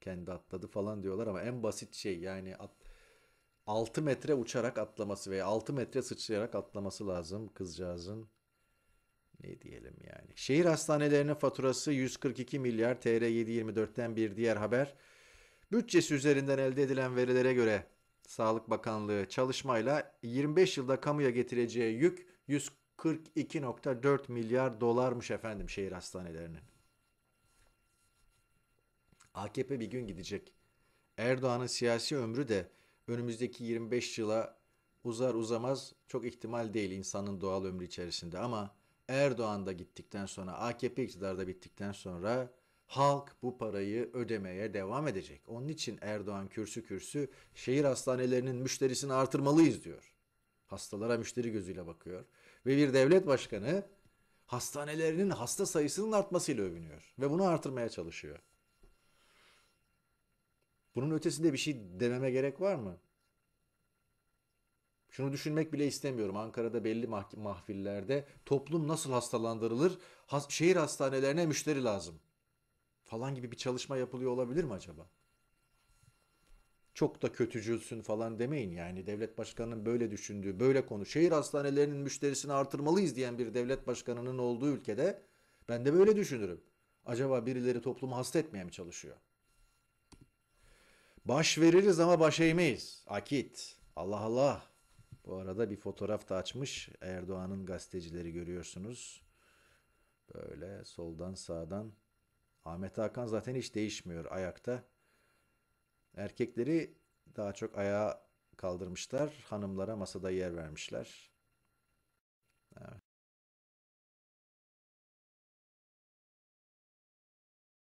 kendi atladı falan diyorlar ama en basit şey yani at, 6 metre uçarak atlaması veya 6 metre sıçrayarak atlaması lazım kızcağızın. Ne diyelim yani. Şehir hastanelerinin faturası 142 milyar TR 7.24'ten bir diğer haber. Bütçesi üzerinden elde edilen verilere göre Sağlık Bakanlığı çalışmayla 25 yılda kamuya getireceği yük 142.4 milyar dolarmış efendim şehir hastanelerinin. AKP bir gün gidecek. Erdoğan'ın siyasi ömrü de önümüzdeki 25 yıla uzar uzamaz çok ihtimal değil insanın doğal ömrü içerisinde ama Erdoğan da gittikten sonra AKP iktidarda bittikten sonra halk bu parayı ödemeye devam edecek. Onun için Erdoğan kürsü kürsü şehir hastanelerinin müşterisini artırmalıyız diyor. Hastalara müşteri gözüyle bakıyor ve bir devlet başkanı hastanelerinin hasta sayısının artmasıyla övünüyor ve bunu artırmaya çalışıyor. Bunun ötesinde bir şey dememe gerek var mı? Şunu düşünmek bile istemiyorum. Ankara'da belli mah- mahfillerde toplum nasıl hastalandırılır? Has- şehir hastanelerine müşteri lazım. Falan gibi bir çalışma yapılıyor olabilir mi acaba? Çok da kötücülsün falan demeyin. Yani devlet başkanının böyle düşündüğü, böyle konu. Şehir hastanelerinin müşterisini artırmalıyız diyen bir devlet başkanının olduğu ülkede ben de böyle düşünürüm. Acaba birileri toplumu hasta etmeye mi çalışıyor? Baş veririz ama baş eğmeyiz. Akit. Allah Allah. Bu arada bir fotoğraf da açmış Erdoğan'ın gazetecileri görüyorsunuz. Böyle soldan sağdan. Ahmet Hakan zaten hiç değişmiyor ayakta. Erkekleri daha çok ayağa kaldırmışlar. Hanımlara masada yer vermişler. Evet.